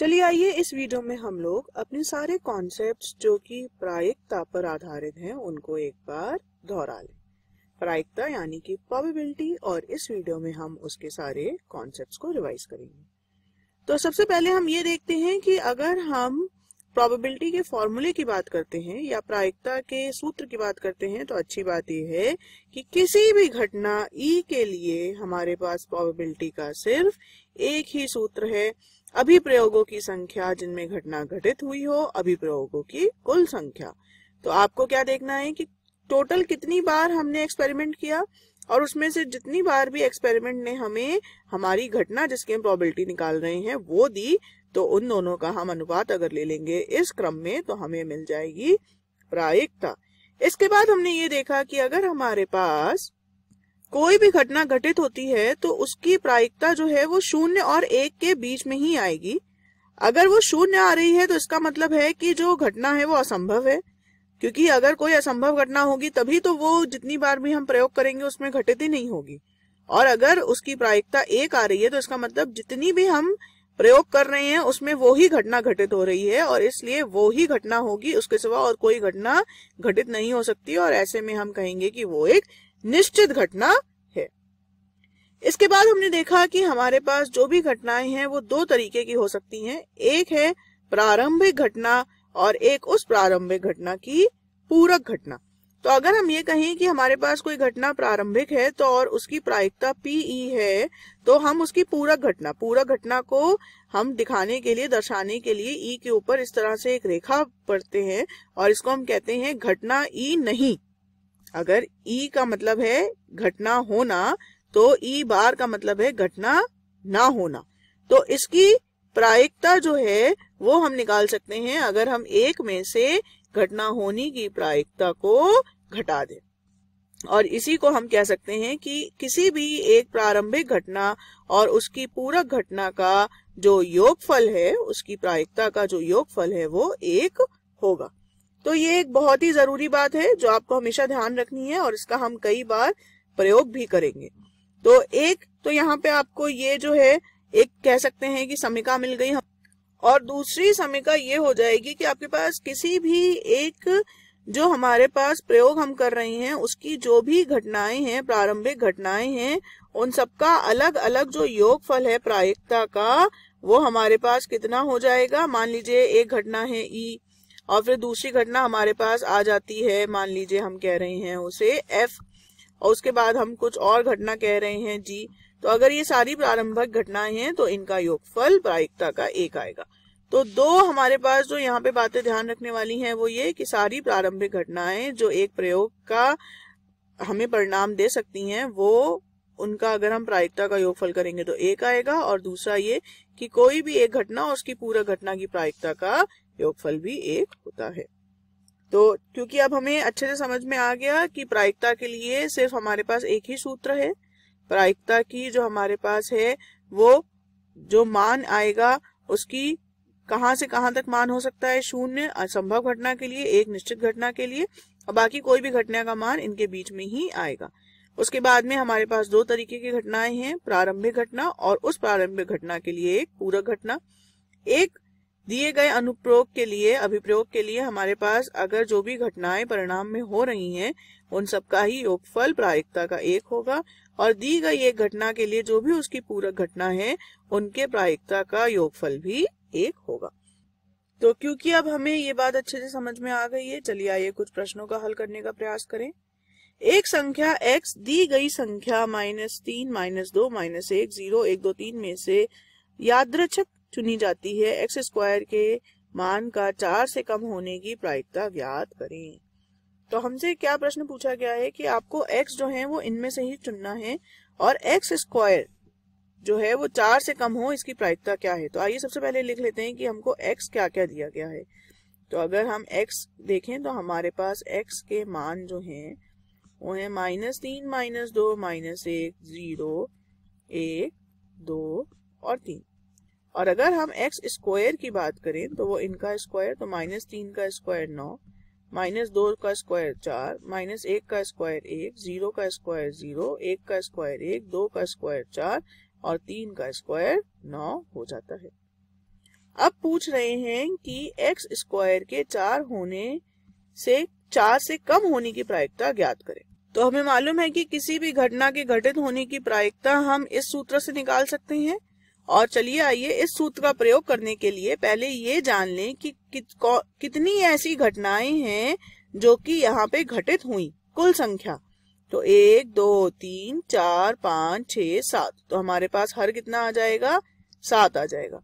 चलिए आइए इस वीडियो में हम लोग अपने सारे कॉन्सेप्ट जो कि प्रायिकता पर आधारित हैं उनको एक बार दोहरा लें प्रायिकता यानी कि प्रोबेबिलिटी और इस वीडियो में हम उसके सारे कॉन्सेप्ट को रिवाइज करेंगे तो सबसे पहले हम ये देखते हैं कि अगर हम प्रोबेबिलिटी के फॉर्मूले की बात करते हैं या प्रायिकता के सूत्र की बात करते हैं तो अच्छी बात यह है कि किसी भी घटना ई e के लिए हमारे पास प्रोबेबिलिटी का सिर्फ एक ही सूत्र है अभिप्रयोगों की संख्या जिनमें घटना घटित हुई हो अभिप्रयोगों की कुल संख्या तो आपको क्या देखना है कि टोटल कितनी बार हमने एक्सपेरिमेंट किया और उसमें से जितनी बार भी एक्सपेरिमेंट ने हमें हमारी घटना जिसके हम प्रोबेबिलिटी निकाल रहे हैं वो दी तो उन दोनों का हम अनुपात अगर ले लेंगे इस क्रम में तो हमें मिल जाएगी प्रायिकता इसके बाद हमने ये देखा कि अगर हमारे पास कोई भी घटना घटित होती है तो उसकी प्रायिकता जो है वो शून्य और एक के बीच में ही आएगी अगर वो शून्य आ रही है तो इसका मतलब है कि जो घटना है वो असंभव है क्योंकि अगर कोई असंभव घटना होगी तभी तो वो जितनी बार भी हम प्रयोग करेंगे उसमें घटित ही नहीं होगी और अगर उसकी प्रायिकता एक आ रही है तो इसका मतलब जितनी भी हम प्रयोग कर रहे हैं उसमें वो ही घटना घटित हो रही है और इसलिए वो ही घटना होगी उसके सिवा और कोई घटना घटित नहीं हो सकती और ऐसे में हम कहेंगे कि वो एक निश्चित घटना इसके बाद हमने देखा कि हमारे पास जो भी घटनाएं हैं वो दो तरीके की हो सकती हैं एक है प्रारंभिक घटना और एक उस प्रारंभिक घटना की पूरक घटना तो अगर हम ये कहें कि हमारे पास कोई घटना प्रारंभिक है तो और उसकी प्रायिकता पीई e है तो हम उसकी पूरक घटना पूरक घटना को हम दिखाने के लिए दर्शाने के लिए ई e के ऊपर इस तरह से एक रेखा पढ़ते हैं और इसको हम कहते हैं घटना ई e नहीं अगर ई का मतलब है घटना होना तो ई बार का मतलब है घटना ना होना तो इसकी प्रायिकता जो है वो हम निकाल सकते हैं अगर हम एक में से घटना होने की प्रायिकता को घटा दें और इसी को हम कह सकते हैं कि किसी भी एक प्रारंभिक घटना और उसकी पूरक घटना का जो योगफल है उसकी प्रायिकता का जो योगफल है वो एक होगा तो ये एक बहुत ही जरूरी बात है जो आपको हमेशा ध्यान रखनी है और इसका हम कई बार प्रयोग भी करेंगे तो एक तो यहाँ पे आपको ये जो है एक कह सकते हैं कि समीका मिल गई हम और दूसरी समीका ये हो जाएगी कि आपके पास किसी भी एक जो हमारे पास प्रयोग हम कर रहे हैं उसकी जो भी घटनाएं हैं प्रारंभिक घटनाएं हैं उन सबका अलग अलग जो योग फल है प्रायिकता का वो हमारे पास कितना हो जाएगा मान लीजिए एक घटना है ई और फिर दूसरी घटना हमारे पास आ जाती है मान लीजिए हम कह रहे हैं उसे एफ और उसके बाद हम कुछ और घटना कह रहे हैं जी तो अगर ये सारी प्रारंभिक घटनाएं हैं तो इनका योगफल प्रायिकता का एक आएगा तो दो हमारे पास जो यहाँ पे बातें ध्यान रखने वाली हैं वो ये कि सारी प्रारंभिक घटनाएं जो एक प्रयोग का हमें परिणाम दे सकती हैं वो उनका अगर हम प्रायिकता का योगफल करेंगे तो एक आएगा और दूसरा ये कि कोई भी एक घटना और उसकी पूरा घटना की प्रायिकता का योगफल भी एक होता है तो क्योंकि अब हमें अच्छे से समझ में आ गया कि प्रायिकता के लिए सिर्फ हमारे पास एक ही सूत्र है प्रायिकता की जो हमारे पास है वो जो मान आएगा उसकी कहां से कहां तक मान हो सकता है शून्य असंभव घटना के लिए एक निश्चित घटना के लिए और बाकी कोई भी घटना का मान इनके बीच में ही आएगा उसके बाद में हमारे पास दो तरीके की घटनाएं हैं प्रारंभिक घटना और उस प्रारंभिक घटना के लिए एक पूरक घटना एक दिए गए अनुप्रयोग के लिए अभिप्रयोग के लिए हमारे पास अगर जो भी घटनाएं परिणाम में हो रही हैं उन सबका ही योगफल प्रायिकता का एक होगा और दी गई एक घटना के लिए जो भी उसकी पूरक घटना है उनके प्रायिकता का योगफल भी एक होगा तो क्योंकि अब हमें ये बात अच्छे से समझ में आ गई है चलिए आइए कुछ प्रश्नों का हल करने का प्रयास करें एक संख्या x दी गई संख्या माइनस तीन माइनस दो माइनस एक जीरो एक दो तीन में से यादृक चुनी जाती है एक्स स्क्वायर के मान का चार से कम होने की प्रायिकता ज्ञात करें तो हमसे क्या प्रश्न पूछा गया है कि आपको x जो है वो इनमें से ही चुनना है और एक्स स्क्वायर जो है वो चार से कम हो इसकी प्रायिकता क्या है तो आइए सबसे पहले लिख लेते हैं कि हमको x क्या क्या दिया गया है तो अगर हम x देखें तो हमारे पास x के मान जो हैं वो है माइनस तीन माइनस दो माइनस एक जीरो एक दो और तीन और अगर हम एक्स स्क्वायर की बात करें तो वो इनका स्क्वायर तो माइनस तीन का स्क्वायर नौ माइनस दो का स्क्वायर चार माइनस एक का स्क्वायर एक जीरो का स्क्वायर जीरो एक का स्क्वायर एक दो का स्क्वायर चार और तीन का स्क्वायर नौ हो जाता है अब पूछ रहे हैं कि एक्स स्क्वायर के चार होने से चार से कम होने की प्रायिकता ज्ञात करें तो हमें मालूम है कि किसी भी घटना के घटित होने की प्रायिकता हम इस सूत्र से निकाल सकते हैं और चलिए आइए इस सूत्र का प्रयोग करने के लिए पहले ये जान लें कि कि कितनी ऐसी घटनाएं हैं जो कि यहाँ पे घटित हुई कुल संख्या तो एक दो तीन चार पाँच छ सात तो हमारे पास हर कितना आ जाएगा सात आ जाएगा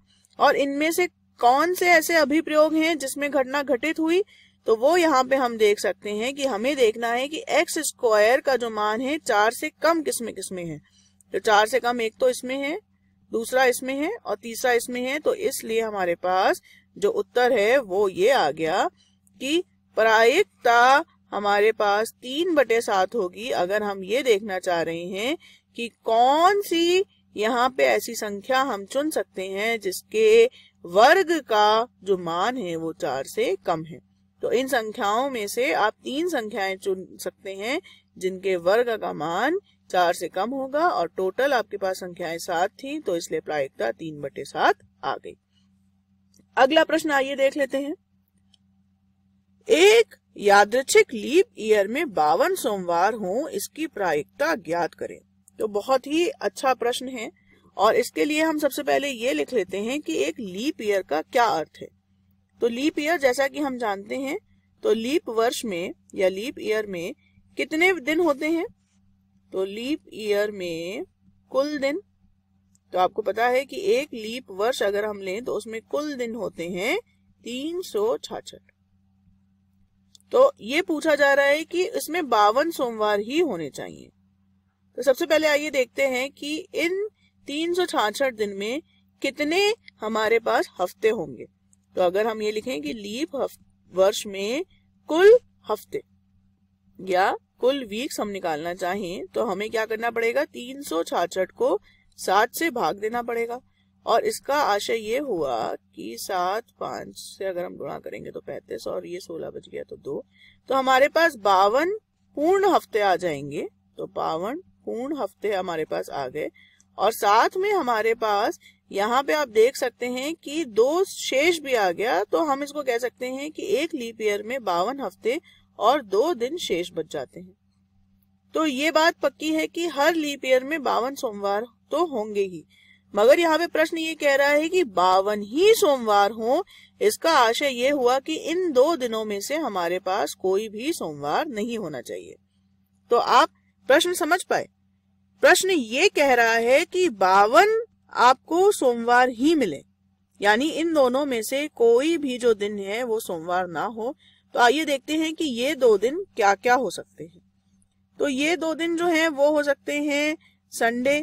और इनमें से कौन से ऐसे अभिप्रयोग हैं जिसमें घटना घटित हुई तो वो यहाँ पे हम देख सकते हैं कि हमें देखना है कि एक्स स्क्वायर का जो मान है चार से कम किसमें किसमें है तो चार से कम एक तो इसमें है दूसरा इसमें है और तीसरा इसमें है तो इसलिए हमारे पास जो उत्तर है वो ये आ गया कि प्रायिकता हमारे पास तीन बटे सात होगी अगर हम ये देखना चाह रहे हैं कि कौन सी यहाँ पे ऐसी संख्या हम चुन सकते हैं जिसके वर्ग का जो मान है वो चार से कम है तो इन संख्याओं में से आप तीन संख्याएं चुन सकते हैं जिनके वर्ग का मान चार से कम होगा और टोटल आपके पास संख्याएं सात थी तो इसलिए प्रायिकता तीन बटे सात आ गई अगला प्रश्न आइए देख लेते हैं एक यादृच्छिक लीप ईयर में बावन सोमवार हो इसकी प्रायिकता ज्ञात करें तो बहुत ही अच्छा प्रश्न है और इसके लिए हम सबसे पहले ये लिख लेते हैं कि एक लीप ईयर का क्या अर्थ है तो लीप ईयर जैसा कि हम जानते हैं तो लीप वर्ष में या लीप ईयर में कितने दिन होते हैं तो लीप ईयर में कुल दिन तो आपको पता है कि एक लीप वर्ष अगर हम लें तो उसमें कुल दिन होते हैं तीन सौ छाछठ तो ये पूछा जा रहा है कि इसमें बावन सोमवार ही होने चाहिए तो सबसे पहले आइए देखते हैं कि इन तीन सौ छाछठ दिन में कितने हमारे पास हफ्ते होंगे तो अगर हम ये लिखें कि लीप वर्ष में कुल हफ्ते या कुल वीक्स हम निकालना चाहें तो हमें क्या करना पड़ेगा तीन को सात से भाग देना पड़ेगा और इसका आशय ये हुआ कि सात पांच से अगर हम गुणा करेंगे तो पैंतीस और ये सोलह बज गया तो दो तो हमारे पास बावन पूर्ण हफ्ते आ जाएंगे तो बावन पूर्ण हफ्ते हमारे पास आ गए और साथ में हमारे पास यहाँ पे आप देख सकते हैं कि दो शेष भी आ गया तो हम इसको कह सकते हैं कि एक लीप ईयर में बावन हफ्ते और दो दिन शेष बच जाते हैं तो ये बात पक्की है कि हर लीप ईयर में बावन सोमवार तो होंगे ही मगर यहाँ पे प्रश्न ये कह रहा है कि बावन ही सोमवार हो इसका आशय ये हुआ कि इन दो दिनों में से हमारे पास कोई भी सोमवार नहीं होना चाहिए तो आप प्रश्न समझ पाए प्रश्न ये कह रहा है कि बावन आपको सोमवार ही मिले यानी इन दोनों में से कोई भी जो दिन है वो सोमवार ना हो तो आइए देखते हैं कि ये दो दिन क्या क्या हो सकते हैं तो ये दो दिन जो हैं वो हो सकते हैं संडे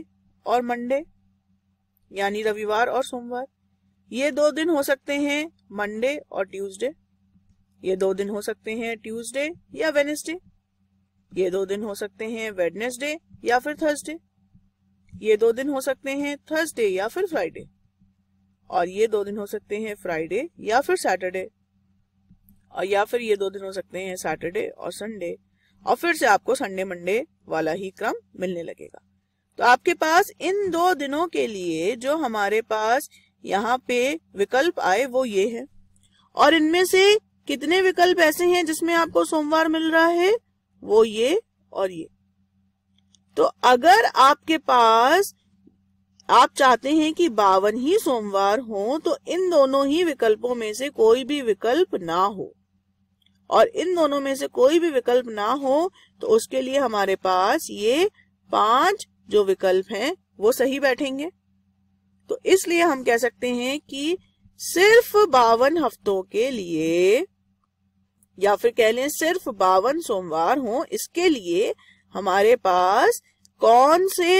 और मंडे यानी रविवार और सोमवार ये दो दिन हो सकते हैं मंडे और ट्यूसडे ये दो दिन हो सकते हैं ट्यूसडे या वेनेसडे ये दो दिन हो सकते हैं वेडनेसडे या फिर थर्सडे ये दो दिन हो सकते हैं थर्सडे या फिर फ्राइडे और ये दो दिन हो सकते हैं फ्राइडे या फिर सैटरडे और या फिर ये दो दिन हो सकते हैं सैटरडे और संडे और फिर से आपको संडे मंडे वाला ही क्रम मिलने लगेगा तो आपके पास इन दो दिनों के लिए जो हमारे पास यहाँ पे विकल्प आए वो ये है और इनमें से कितने विकल्प ऐसे हैं जिसमें आपको सोमवार मिल रहा है वो ये और ये तो अगर आपके पास आप चाहते हैं कि बावन ही सोमवार हो तो इन दोनों ही विकल्पों में से कोई भी विकल्प ना हो और इन दोनों में से कोई भी विकल्प ना हो तो उसके लिए हमारे पास ये पांच जो विकल्प हैं वो सही बैठेंगे तो इसलिए हम कह सकते हैं कि सिर्फ बावन हफ्तों के लिए या फिर कह लें सिर्फ बावन सोमवार हो इसके लिए हमारे पास कौन से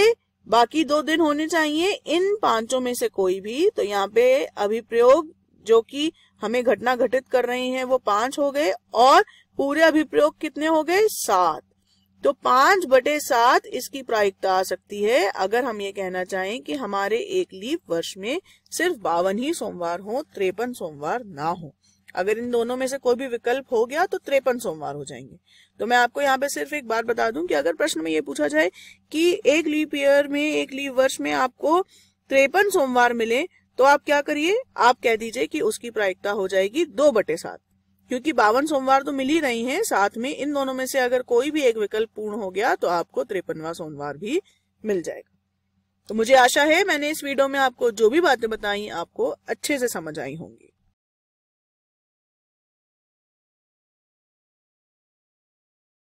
बाकी दो दिन होने चाहिए इन पांचों में से कोई भी तो यहाँ पे अभिप्रयोग जो कि हमें घटना घटित कर रही हैं वो पांच हो गए और पूरे अभिप्रयोग कितने हो गए सात तो पांच बटे सात इसकी प्रायिकता आ सकती है अगर हम ये कहना चाहें कि हमारे एक लीप वर्ष में सिर्फ बावन ही सोमवार हो त्रेपन सोमवार ना हो अगर इन दोनों में से कोई भी विकल्प हो गया तो त्रेपन सोमवार हो जाएंगे तो मैं आपको यहाँ पे सिर्फ एक बात बता दूं कि अगर प्रश्न में ये पूछा जाए कि एक लीप ईयर में एक लीप वर्ष में आपको त्रेपन सोमवार मिले तो आप क्या करिए आप कह दीजिए कि उसकी प्रायिकता हो जाएगी दो बटे सात क्योंकि बावन सोमवार तो मिल ही रही हैं साथ में इन दोनों में से अगर कोई भी एक विकल्प पूर्ण हो गया तो आपको तिरपनवा सोमवार भी मिल जाएगा तो मुझे आशा है मैंने इस वीडियो में आपको जो भी बातें बताई आपको अच्छे से समझ आई होंगी